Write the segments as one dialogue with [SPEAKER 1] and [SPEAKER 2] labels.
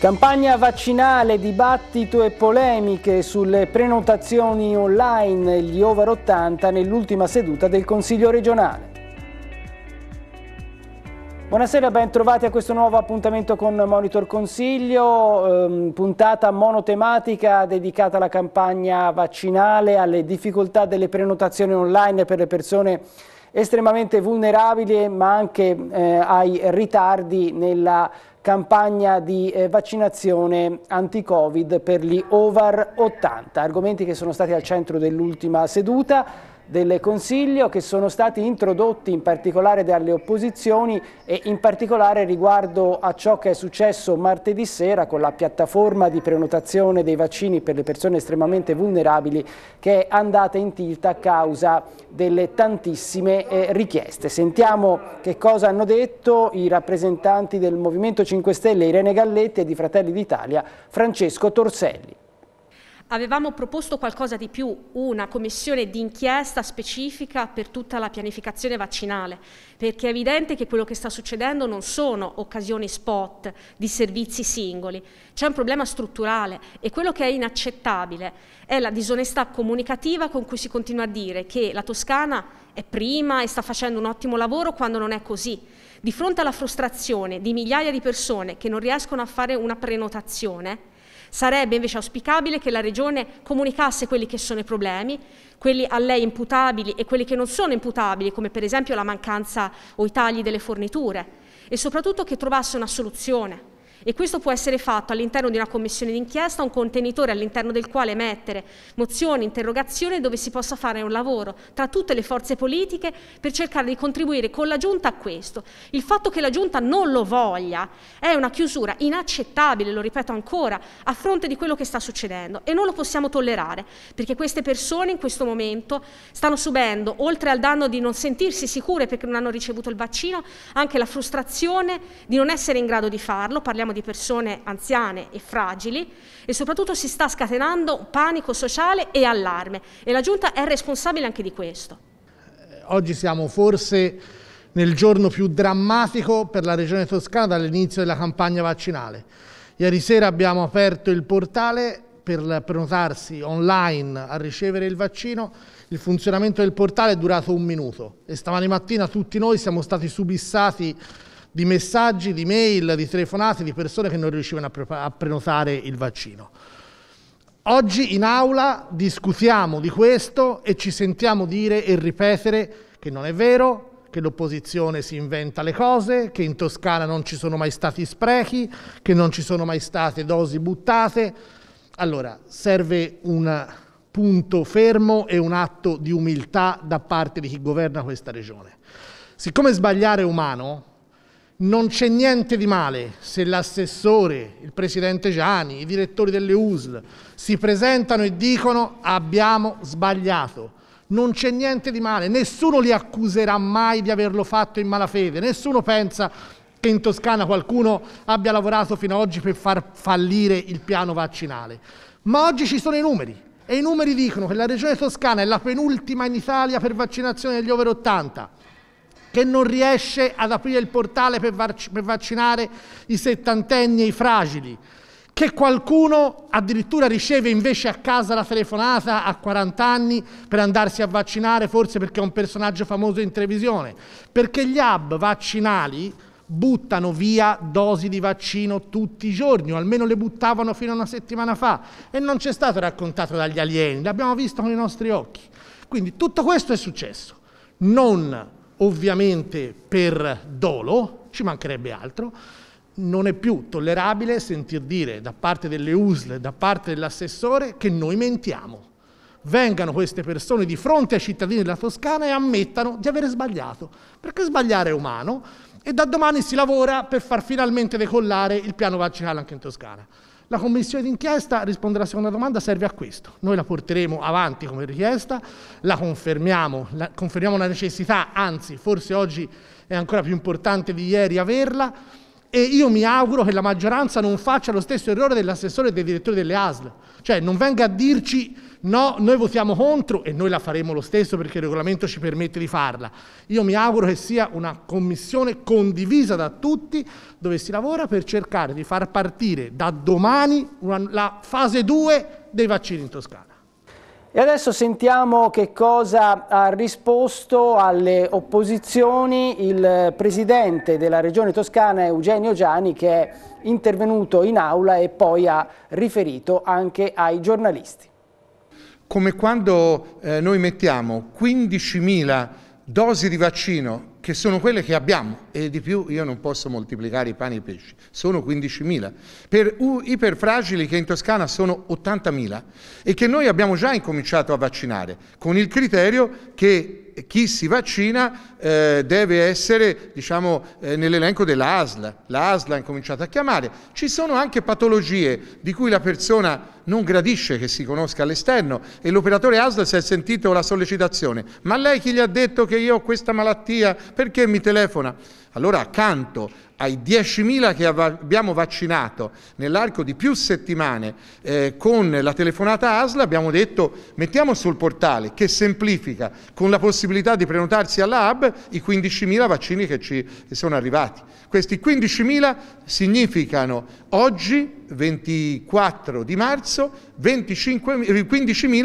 [SPEAKER 1] Campagna vaccinale, dibattito e polemiche sulle prenotazioni online e gli over 80 nell'ultima seduta del Consiglio regionale. Buonasera, ben trovati a questo nuovo appuntamento con Monitor Consiglio, ehm, puntata monotematica dedicata alla campagna vaccinale, alle difficoltà delle prenotazioni online per le persone estremamente vulnerabile ma anche eh, ai ritardi nella campagna di eh, vaccinazione anti-covid per gli over 80, argomenti che sono stati al centro dell'ultima seduta del Consiglio che sono stati introdotti in particolare dalle opposizioni e in particolare riguardo a ciò che è successo martedì sera con la piattaforma di prenotazione dei vaccini per le persone estremamente vulnerabili che è andata in tilt a causa delle tantissime eh, richieste. Sentiamo che cosa hanno detto i rappresentanti del Movimento 5 Stelle Irene Galletti e di Fratelli d'Italia Francesco Torselli
[SPEAKER 2] avevamo proposto qualcosa di più, una commissione d'inchiesta specifica per tutta la pianificazione vaccinale, perché è evidente che quello che sta succedendo non sono occasioni spot di servizi singoli, c'è un problema strutturale e quello che è inaccettabile è la disonestà comunicativa con cui si continua a dire che la Toscana è prima e sta facendo un ottimo lavoro quando non è così. Di fronte alla frustrazione di migliaia di persone che non riescono a fare una prenotazione, Sarebbe invece auspicabile che la Regione comunicasse quelli che sono i problemi, quelli a lei imputabili e quelli che non sono imputabili, come per esempio la mancanza o i tagli delle forniture, e soprattutto che trovasse una soluzione e questo può essere fatto all'interno di una commissione d'inchiesta, un contenitore all'interno del quale mettere mozioni, interrogazioni dove si possa fare un lavoro tra tutte le forze politiche per cercare di contribuire con la Giunta a questo. Il fatto che la Giunta non lo voglia è una chiusura inaccettabile, lo ripeto ancora, a fronte di quello che sta succedendo e non lo possiamo tollerare perché queste persone in questo momento stanno subendo, oltre al danno di non sentirsi sicure perché non hanno ricevuto il vaccino, anche la frustrazione di non essere in grado di farlo, parliamo parliamo di persone anziane e fragili e soprattutto si sta scatenando panico sociale e allarme e la Giunta è responsabile anche di questo.
[SPEAKER 3] Eh,
[SPEAKER 4] oggi siamo forse nel giorno più drammatico per la regione toscana dall'inizio della campagna vaccinale. Ieri sera abbiamo aperto il portale per prenotarsi online a ricevere il vaccino, il funzionamento del portale è durato un minuto e stamani mattina tutti noi siamo stati subissati di messaggi, di mail, di telefonate di persone che non riuscivano a, pre a prenotare il vaccino. Oggi in aula discutiamo di questo e ci sentiamo dire e ripetere che non è vero, che l'opposizione si inventa le cose, che in Toscana non ci sono mai stati sprechi, che non ci sono mai state dosi buttate. Allora, serve un punto fermo e un atto di umiltà da parte di chi governa questa regione. Siccome sbagliare è umano, non c'è niente di male se l'assessore, il presidente Gianni, i direttori delle USL si presentano e dicono abbiamo sbagliato. Non c'è niente di male, nessuno li accuserà mai di averlo fatto in malafede, nessuno pensa che in Toscana qualcuno abbia lavorato fino ad oggi per far fallire il piano vaccinale. Ma oggi ci sono i numeri e i numeri dicono che la regione toscana è la penultima in Italia per vaccinazione degli over 80 che non riesce ad aprire il portale per, vac- per vaccinare i settantenni e i fragili, che qualcuno addirittura riceve invece a casa la telefonata a 40 anni per andarsi a vaccinare, forse perché è un personaggio famoso in televisione, perché gli hub vaccinali buttano via dosi di vaccino tutti i giorni, o almeno le buttavano fino a una settimana fa, e non c'è stato raccontato dagli alieni, l'abbiamo visto con i nostri occhi. Quindi tutto questo è successo, non ovviamente per dolo, ci mancherebbe altro, non è più tollerabile sentir dire da parte delle USL, da parte dell'assessore, che noi mentiamo. Vengano queste persone di fronte ai cittadini della Toscana e ammettano di aver sbagliato, perché sbagliare è umano e da domani si lavora per far finalmente decollare il piano vaccinale anche in Toscana. La commissione d'inchiesta, rispondere alla seconda domanda, serve a questo. Noi la porteremo avanti come richiesta, la confermiamo, la, confermiamo la necessità, anzi forse oggi è ancora più importante di ieri averla, e io mi auguro che la maggioranza non faccia lo stesso errore dell'assessore e del direttore delle ASL, cioè non venga a dirci no, noi votiamo contro e noi la faremo lo stesso perché il regolamento ci permette di farla. Io mi auguro che sia una commissione condivisa da tutti dove si lavora per cercare di far partire da domani una, la fase 2 dei vaccini in Toscana.
[SPEAKER 1] E adesso sentiamo che cosa ha risposto alle opposizioni il presidente della regione toscana Eugenio Gianni che è intervenuto in aula e poi ha riferito anche ai giornalisti.
[SPEAKER 5] Come quando eh, noi mettiamo 15.000 dosi di vaccino che sono quelle che abbiamo e di più io non posso moltiplicare i pani e i pesci, sono 15.000. Per iperfragili che in Toscana sono 80.000 e che noi abbiamo già incominciato a vaccinare con il criterio che chi si vaccina eh, deve essere diciamo, eh, nell'elenco dell'ASL, l'ASL ha incominciato a chiamare. Ci sono anche patologie di cui la persona non gradisce che si conosca all'esterno e l'operatore ASL si è sentito la sollecitazione. Ma lei chi gli ha detto che io ho questa malattia? Perché mi telefona? Allora accanto ai 10.000 che abbiamo vaccinato nell'arco di più settimane eh, con la telefonata ASL abbiamo detto mettiamo sul portale che semplifica con la possibilità di prenotarsi alla hub i 15.000 vaccini che ci sono arrivati. Questi 15.000 significano Oggi, 24 di marzo, 15.000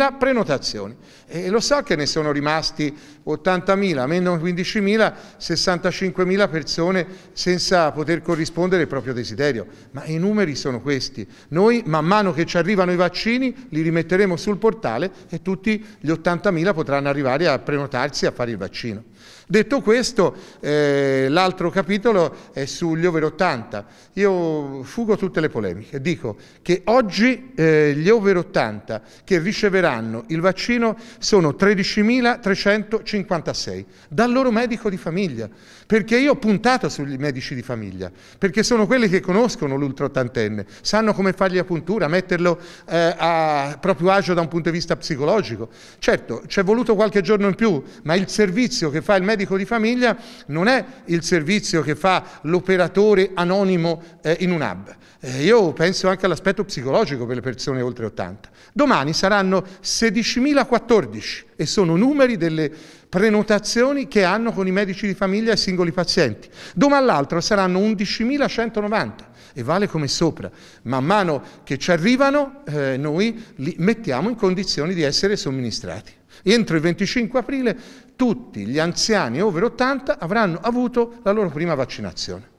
[SPEAKER 5] eh, prenotazioni. E lo so che ne sono rimasti 80.000, meno 15.000, 65.000 persone senza poter corrispondere al proprio desiderio. Ma i numeri sono questi. Noi, man mano che ci arrivano i vaccini, li rimetteremo sul portale e tutti gli 80.000 potranno arrivare a prenotarsi a fare il vaccino. Detto questo, eh, l'altro capitolo è sugli over 80. Io fugo tutte le polemiche. Dico che oggi eh, gli over 80 che riceveranno il vaccino sono 13.356 dal loro medico di famiglia. Perché io ho puntato sugli medici di famiglia, perché sono quelli che conoscono l'ultra ottantenne, sanno come fargli la puntura, metterlo eh, a proprio agio da un punto di vista psicologico. Certo, ci è voluto qualche giorno in più, ma il servizio che fa il medico medico di famiglia non è il servizio che fa l'operatore anonimo eh, in un hub. Eh, io penso anche all'aspetto psicologico per le persone oltre 80. Domani saranno 16.014 e sono numeri delle prenotazioni che hanno con i medici di famiglia e i singoli pazienti. Domani all'altro saranno 11.190 e vale come sopra. Man mano che ci arrivano eh, noi li mettiamo in condizioni di essere somministrati. Entro il 25 aprile tutti gli anziani over 80 avranno avuto la loro prima vaccinazione.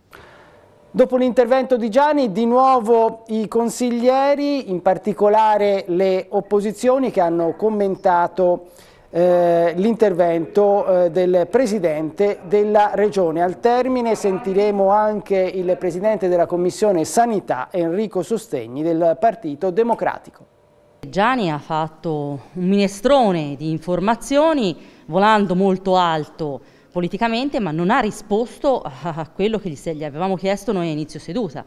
[SPEAKER 5] Dopo l'intervento
[SPEAKER 1] di Gianni, di nuovo i consiglieri, in particolare le opposizioni che hanno commentato eh, l'intervento eh, del Presidente della Regione. Al termine sentiremo anche il Presidente della Commissione Sanità, Enrico Sostegni, del Partito Democratico.
[SPEAKER 6] Gianni ha fatto un minestrone di informazioni volando molto alto politicamente ma non ha risposto a quello che gli avevamo chiesto noi a inizio seduta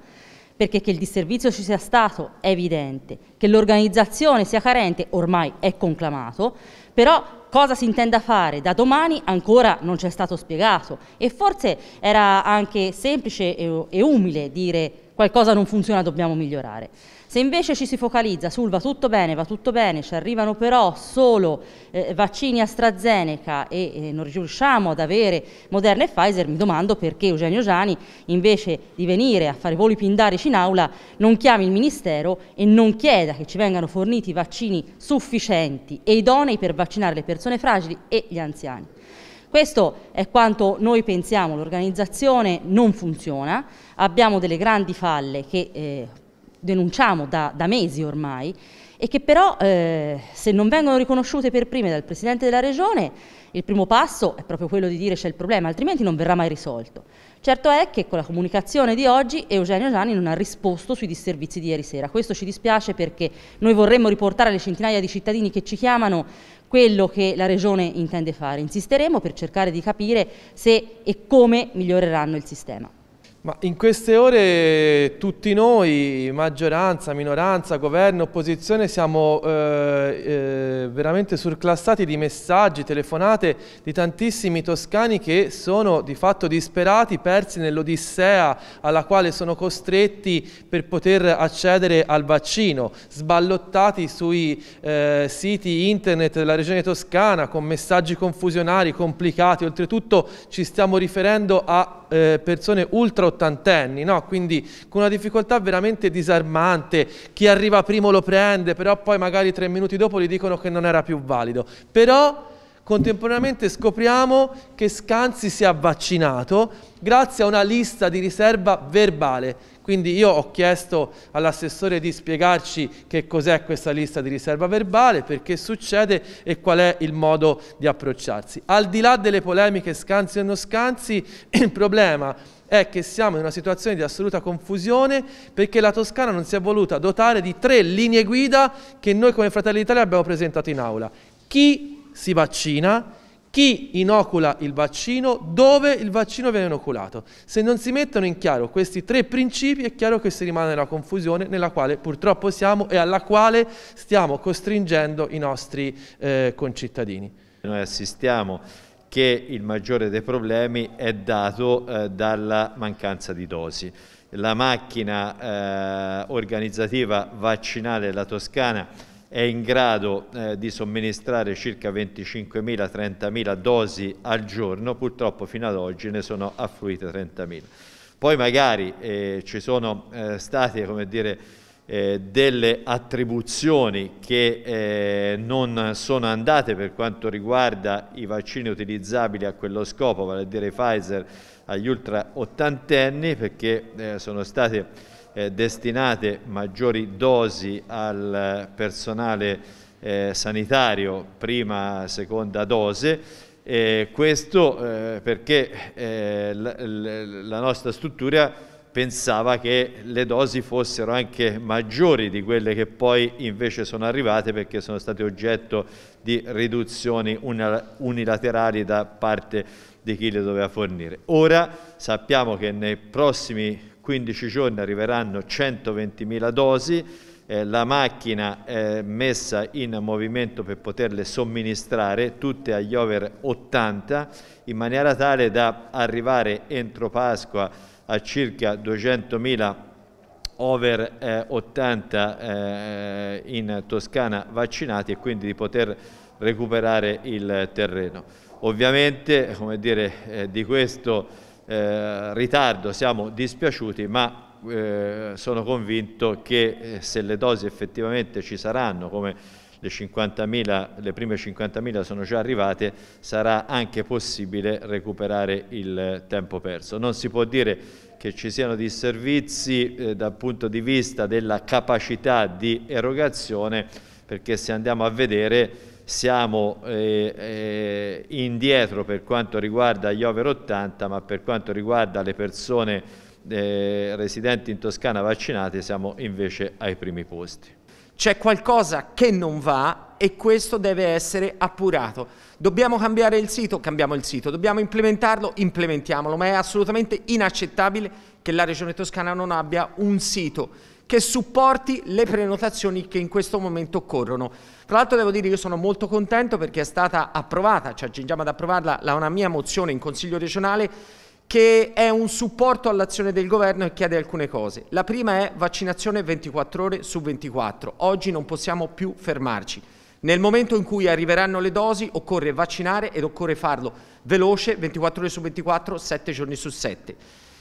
[SPEAKER 6] perché che il disservizio ci sia stato è evidente, che l'organizzazione sia carente ormai è conclamato, però cosa si intenda fare da domani ancora non ci è stato spiegato e forse era anche semplice e umile dire qualcosa non funziona, dobbiamo migliorare. Se invece ci si focalizza sul va tutto bene, va tutto bene, ci arrivano però solo eh, vaccini AstraZeneca e eh, non riusciamo ad avere Moderna e Pfizer, mi domando perché Eugenio Giani invece di venire a fare voli pindarici in aula non chiami il Ministero e non chieda che ci vengano forniti vaccini sufficienti e idonei per vaccinare le persone fragili e gli anziani. Questo è quanto noi pensiamo, l'organizzazione non funziona, abbiamo delle grandi falle che eh, denunciamo da, da mesi ormai e che però eh, se non vengono riconosciute per prime dal Presidente della Regione il primo passo è proprio quello di dire c'è il problema, altrimenti non verrà mai risolto. Certo è che con la comunicazione di oggi Eugenio Gianni non ha risposto sui disservizi di ieri sera. Questo ci dispiace perché noi vorremmo riportare alle centinaia di cittadini che ci chiamano quello che la Regione intende fare. Insisteremo per cercare di capire se e come miglioreranno il sistema.
[SPEAKER 7] Ma in queste ore tutti noi, maggioranza, minoranza, governo, opposizione, siamo eh, eh, veramente surclassati di messaggi, telefonate di tantissimi toscani che sono di fatto disperati, persi nell'odissea alla quale sono costretti per poter accedere al vaccino, sballottati sui eh, siti internet della regione toscana con messaggi confusionari, complicati, oltretutto ci stiamo riferendo a eh, persone ultra ottantenni, no? quindi con una difficoltà veramente disarmante, chi arriva primo lo prende, però poi magari tre minuti dopo gli dicono che non era più valido. Però Contemporaneamente scopriamo che Scanzi si è vaccinato grazie a una lista di riserva verbale. Quindi io ho chiesto all'assessore di spiegarci che cos'è questa lista di riserva verbale, perché succede e qual è il modo di approcciarsi. Al di là delle polemiche Scanzi o non Scanzi, il problema è che siamo in una situazione di assoluta confusione perché la Toscana non si è voluta dotare di tre linee guida che noi come Fratelli d'Italia abbiamo presentato in aula. Chi si vaccina, chi inocula il vaccino, dove il vaccino viene inoculato. Se non si mettono in chiaro questi tre principi è chiaro che si rimane nella confusione nella quale purtroppo siamo e alla quale stiamo costringendo
[SPEAKER 8] i nostri eh, concittadini. Noi assistiamo che il maggiore dei problemi è dato eh, dalla mancanza di dosi. La macchina eh, organizzativa vaccinale della Toscana è in grado eh, di somministrare circa 25.000-30.000 dosi al giorno, purtroppo fino ad oggi ne sono affluite 30.000. Poi magari eh, ci sono eh, state dire, eh, delle attribuzioni che eh, non sono andate per quanto riguarda i vaccini utilizzabili a quello scopo, vale a dire Pfizer agli ultra ottantenni, perché eh, sono state eh, destinate maggiori dosi al personale eh, sanitario, prima, seconda dose, eh, questo perché eh, la, la nostra struttura pensava che le dosi fossero anche maggiori di quelle che poi invece sono arrivate perché sono state oggetto di riduzioni unilaterali da parte di chi le doveva fornire. Ora sappiamo che nei prossimi 15 giorni arriveranno 120.000 dosi, eh, la macchina è messa in movimento per poterle somministrare tutte agli over 80 in maniera tale da arrivare entro Pasqua a circa 200.000 over eh, 80 eh, in Toscana vaccinati e quindi di poter recuperare il terreno. Ovviamente, come dire, eh, di questo eh, ritardo siamo dispiaciuti, ma eh, sono convinto che eh, se le dosi effettivamente ci saranno, come le, 50 le prime 50.000 sono già arrivate, sarà anche possibile recuperare il tempo perso. Non si può dire che ci siano disservizi eh, dal punto di vista della capacità di erogazione, perché se andiamo a vedere siamo eh, eh, indietro per quanto riguarda gli over 80, ma per quanto riguarda le persone eh, residenti in Toscana vaccinate siamo invece ai primi posti. C'è qualcosa che non
[SPEAKER 9] va e questo deve essere appurato. Dobbiamo cambiare il sito? Cambiamo il sito. Dobbiamo implementarlo? Implementiamolo. Ma è assolutamente inaccettabile che la Regione Toscana non abbia un sito che supporti le prenotazioni che in questo momento occorrono. Tra l'altro devo dire che io sono molto contento perché è stata approvata, ci accingiamo ad approvarla, la, una mia mozione in Consiglio regionale che è un supporto all'azione del governo e chiede alcune cose. La prima è vaccinazione 24 ore su 24. Oggi non possiamo più fermarci. Nel momento in cui arriveranno le dosi occorre vaccinare ed occorre farlo veloce 24 ore su 24, 7 giorni su 7.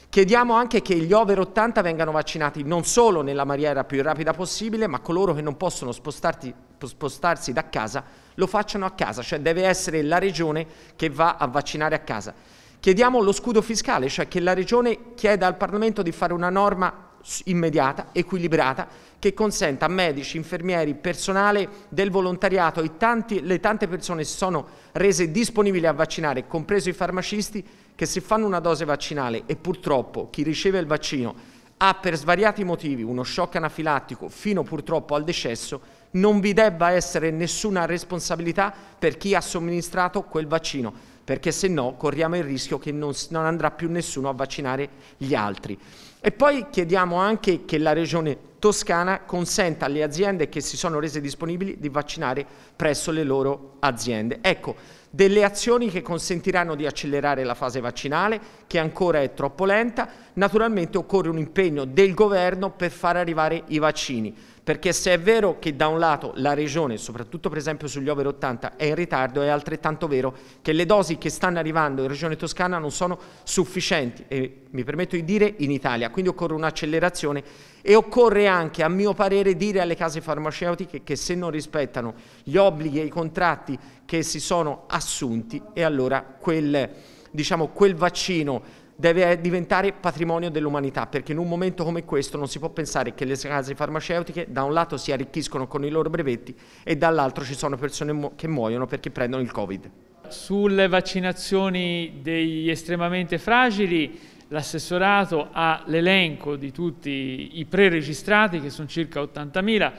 [SPEAKER 9] Chiediamo anche che gli over 80 vengano vaccinati non solo nella maniera più rapida possibile, ma coloro che non possono spostarsi da casa lo facciano a casa, cioè deve essere la regione che va a vaccinare a casa. Chiediamo lo scudo fiscale, cioè che la regione chieda al Parlamento di fare una norma immediata, equilibrata, che consenta a medici, infermieri, personale del volontariato e tanti, le tante persone che sono rese disponibili a vaccinare, compreso i farmacisti, che se fanno una dose vaccinale e purtroppo chi riceve il vaccino ha per svariati motivi uno shock anafilattico fino purtroppo al decesso, non vi debba essere nessuna responsabilità per chi ha somministrato quel vaccino, perché se no corriamo il rischio che non, non andrà più nessuno a vaccinare gli altri. E poi chiediamo anche che la Regione Toscana consenta alle aziende che si sono rese disponibili di vaccinare presso le loro aziende aziende. Ecco, delle azioni che consentiranno di accelerare la fase vaccinale, che ancora è troppo lenta. Naturalmente occorre un impegno del governo per far arrivare i vaccini, perché se è vero che da un lato la Regione, soprattutto per esempio sugli over 80, è in ritardo, è altrettanto vero che le dosi che stanno arrivando in Regione Toscana non sono sufficienti, e mi permetto di dire in Italia, quindi occorre un'accelerazione e occorre anche, a mio parere, dire alle case farmaceutiche che se non rispettano gli obblighi e i contratti stati che si sono assunti e allora quel, diciamo, quel vaccino deve diventare patrimonio dell'umanità, perché in un momento come questo non si può pensare che le case farmaceutiche da un lato si arricchiscono con i loro brevetti e dall'altro ci sono persone che muoiono perché prendono il Covid.
[SPEAKER 3] Sulle vaccinazioni degli estremamente fragili, l'assessorato ha l'elenco di tutti i preregistrati, che sono circa 80.000,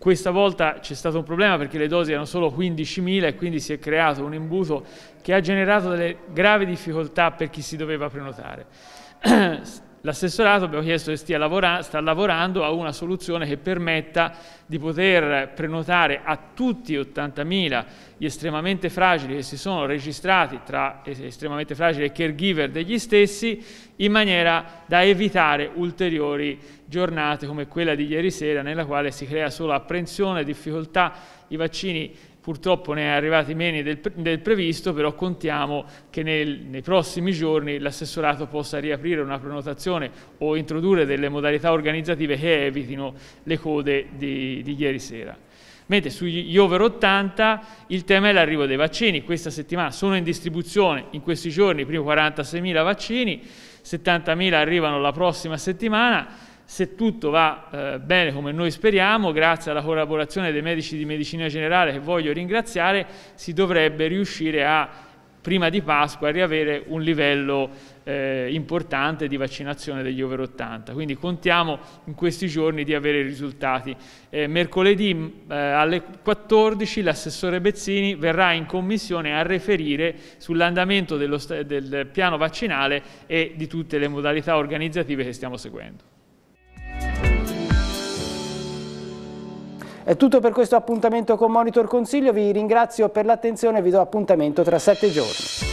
[SPEAKER 3] questa volta c'è stato un problema perché le dosi erano solo 15.000 e quindi si è creato un imbuto che ha generato delle gravi difficoltà per chi si doveva prenotare. L'assessorato abbiamo chiesto che lavora sta lavorando a una soluzione che permetta di poter prenotare a tutti 80.000 gli estremamente fragili che si sono registrati tra estremamente fragili e caregiver degli stessi in maniera da evitare ulteriori giornate come quella di ieri sera nella quale si crea solo apprensione, e difficoltà, i vaccini purtroppo ne è arrivati meno del, del previsto, però contiamo che nel, nei prossimi giorni l'assessorato possa riaprire una prenotazione o introdurre delle modalità organizzative che evitino le code di, di ieri sera. Mentre sugli over 80 il tema è l'arrivo dei vaccini, questa settimana sono in distribuzione in questi giorni i primi 46.000 vaccini, 70.000 arrivano la prossima settimana, se tutto va eh, bene come noi speriamo, grazie alla collaborazione dei medici di medicina generale che voglio ringraziare, si dovrebbe riuscire a, prima di Pasqua, a riavere un livello eh, importante di vaccinazione degli over 80. Quindi contiamo in questi giorni di avere i risultati. Eh, mercoledì mm, eh, alle 14 l'assessore Bezzini verrà in commissione a riferire sull'andamento del piano vaccinale e di tutte le modalità organizzative che stiamo seguendo.
[SPEAKER 1] È tutto per questo appuntamento con Monitor Consiglio, vi ringrazio per l'attenzione e vi do appuntamento tra sette giorni.